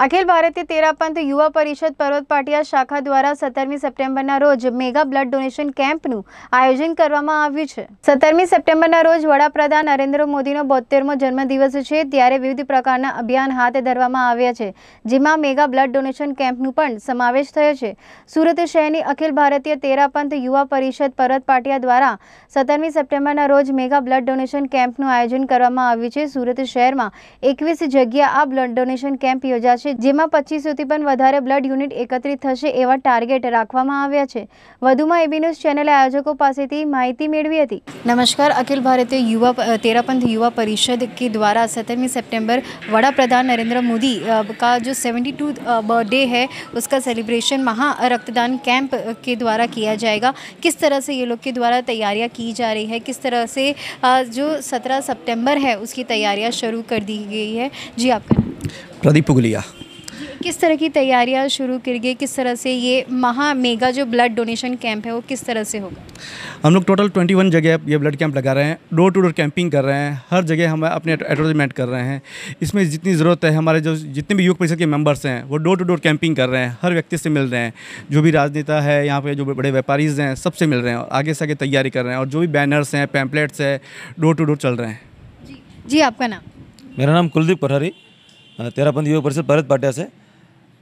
અખિલ ભારતીય તેરાપંથ યુવા પરિષદ પર્વત પાટિયા શાખા દ્વારા સત્તરમી સપ્ટેમ્બરના રોજ મેગા બ્લડ ડોનેશન કેમ્પનું આયોજન કરવામાં આવ્યું છે સત્તરમી સપ્ટેમ્બરના રોજ વડાપ્રધાન નરેન્દ્ર મોદીનો બોતેરમો જન્મદિવસ છે ત્યારે વિવિધ પ્રકારના અભિયાન હાથ ધરવામાં આવ્યા છે જેમાં મેગા બ્લડ ડોનેશન કેમ્પનું પણ સમાવેશ થયો છે સુરત શહેરની અખિલ ભારતીય તેરાપંથ યુવા પરિષદ પર્વત પાટિયા દ્વારા સત્તરમી સપ્ટેમ્બરના રોજ મેગા બ્લડ ડોનેશન કેમ્પનું આયોજન કરવામાં આવ્યું છે સુરત શહેરમાં એકવીસ જગ્યા આ બ્લડ ડોનેશન કેમ્પ યોજાશે जेमा 2500 से पर વધારે બ્લડ યુનિટ એકત્રિત થશે એવા ટાર્ગેટ રાખવામાં આવે છે વધુમાં એબીન્યુઝ ચેનલના આયોજકો પાસેથી માહિતી મેળવી હતી નમસ્કાર અકિલ ભારતે યુવા 13 પંધ યુવા પરિષદ દ્વારા 7 સપ્ટેમ્બર વડાપ્રધાન નરેન્દ્ર મોદી કા જો 72 બર્થડે હે uska celebration મહા રક્તદાન કેમ્પ કે દ્વારા કિયા જાયગા કિસ તરહ સે યે લોક કે દ્વારા તૈયારીયા કી જા રહી હે કિસ તરહ સે જો 17 સપ્ટેમ્બર હે ઉસકી તૈયારીયા શરુ કર દી ગઈ હે જી આપકા प्रदीप पुगलिया किस तरह की तैयारियां शुरू कर गई किस तरह से ये महा मेगा जो ब्लड डोनेशन कैंप है वो किस तरह से होगा हम लोग टोटल 21 जगह ये ब्लड कैंप लगा रहे हैं डोर टू डोर कैंपिंग कर रहे हैं हर जगह हम अपने एडवर्टाइजमेंट कर रहे हैं इसमें जितनी ज़रूरत है हमारे जो जितने भी युवक परिषद के मेम्बर्स हैं वो डोर टू डोर कैंपिंग कर रहे हैं हर व्यक्ति से मिल रहे हैं जो भी राजनेता है यहाँ पर जो बड़े व्यापारीज हैं सबसे मिल रहे हैं और आगे से आगे तैयारी कर रहे हैं और जो भी बैनर्स हैं पैम्पलेट्स हैं डोर टू डोर चल रहे हैं जी जी आपका नाम मेरा नाम कुलदीप प्रहरी तेरापंथ युवा परिषद भारत पाटिया से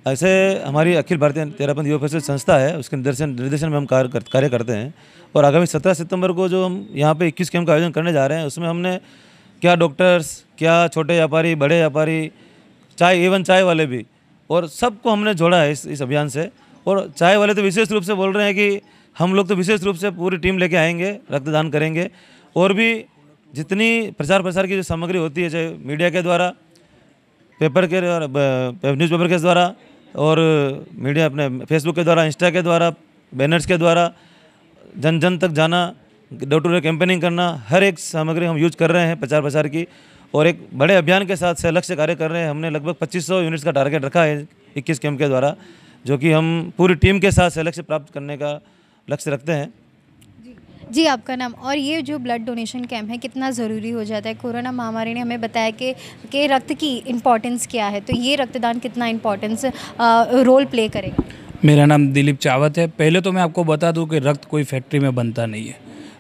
ऐसे हमारी अखिल भारतीय तेरापंथ युवा परिषद संस्था है उसके निर्देशन निर्देशन में हम कार्य कर, कार्य करते हैं और आगामी सत्रह सितंबर को जो हम यहाँ पे इक्कीस कैंप का आयोजन करने जा रहे हैं उसमें हमने क्या डॉक्टर्स क्या छोटे व्यापारी बड़े व्यापारी चाय इवन चाय वाले भी और सबको हमने जोड़ा है इस इस अभियान से और चाय वाले तो विशेष रूप से बोल रहे हैं कि हम लोग तो विशेष रूप से पूरी टीम लेके आएंगे रक्तदान करेंगे और भी जितनी प्रचार प्रसार की जो सामग्री होती है चाहे मीडिया के द्वारा पेपर के द्वारा न्यूज़ पेपर के द्वारा और मीडिया अपने फेसबुक के द्वारा इंस्टा के द्वारा बैनर्स के द्वारा जन जन तक जाना डोर टू डोर कैंपेनिंग करना हर एक सामग्री हम यूज कर रहे हैं प्रचार प्रसार की और एक बड़े अभियान के साथ से अलग से कार्य कर रहे हैं हमने लगभग 2500 यूनिट्स का टारगेट रखा है 21 कैंप के द्वारा जो कि हम पूरी टीम के साथ से अलग से प्राप्त करने का लक्ष्य रखते हैं जी आपका नाम और ये जो ब्लड डोनेशन कैम्प है कितना ज़रूरी हो जाता है कोरोना महामारी ने हमें बताया कि के रक्त की इम्पोर्टेंस क्या है तो ये रक्तदान कितना इम्पोर्टेंस रोल प्ले करेगा मेरा नाम दिलीप चावत है पहले तो मैं आपको बता दूं कि रक्त कोई फैक्ट्री में बनता नहीं है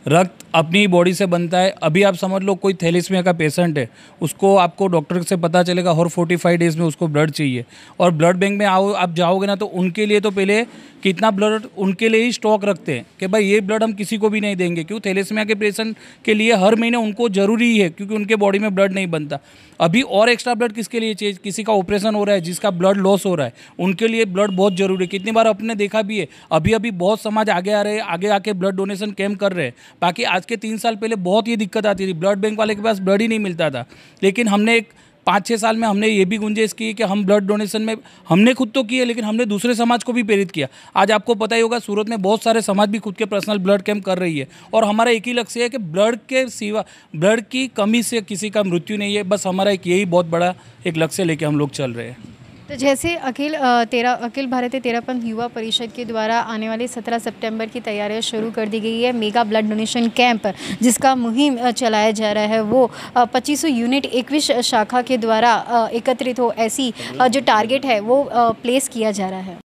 रक्त अपनी बॉडी से बनता है अभी आप समझ लो कोई थैलीसमिया का पेशेंट है उसको आपको डॉक्टर से पता चलेगा हर फोर्टी फाइव डेज़ में उसको ब्लड चाहिए और ब्लड बैंक में आओ आप जाओगे ना तो उनके लिए तो पहले कितना ब्लड उनके लिए ही स्टॉक रखते हैं कि भाई ये ब्लड हम किसी को भी नहीं देंगे क्यों थैलेसमिया के पेशेंट के लिए हर महीने उनको ज़रूरी है क्योंकि उनके बॉडी में ब्लड नहीं बनता अभी और एक्स्ट्रा ब्लड किसके लिए चाहिए किसी का ऑपरेशन हो रहा है जिसका ब्लड लॉस हो रहा है उनके लिए ब्लड बहुत ज़रूरी है कितनी बार आपने देखा भी है अभी अभी बहुत समाज आगे आ रहे हैं आगे आके ब्लड डोनेशन कैम्प कर रहे हैं बाकी आज के तीन साल पहले बहुत ये दिक्कत आती थी ब्लड बैंक वाले के पास ब्लड ही नहीं मिलता था लेकिन हमने एक पाँच छः साल में हमने ये भी गुंजाइश की कि हम ब्लड डोनेशन में हमने खुद तो किए लेकिन हमने दूसरे समाज को भी प्रेरित किया आज आपको पता ही होगा सूरत में बहुत सारे समाज भी खुद के पर्सनल ब्लड कैंप कर रही है और हमारा एक ही लक्ष्य है कि ब्लड के सिवा ब्लड की कमी से किसी का मृत्यु नहीं है बस हमारा एक यही बहुत बड़ा एक लक्ष्य लेके हम लोग चल रहे हैं तो जैसे अखिल तेरा अखिल भारतीय तेरापन युवा परिषद के द्वारा आने वाले 17 सितंबर की तैयारियां शुरू कर दी गई है मेगा ब्लड डोनेशन कैंप जिसका मुहिम चलाया जा रहा है वो पच्चीस यूनिट इक्कीस शाखा के द्वारा एकत्रित हो ऐसी जो टारगेट है वो प्लेस किया जा रहा है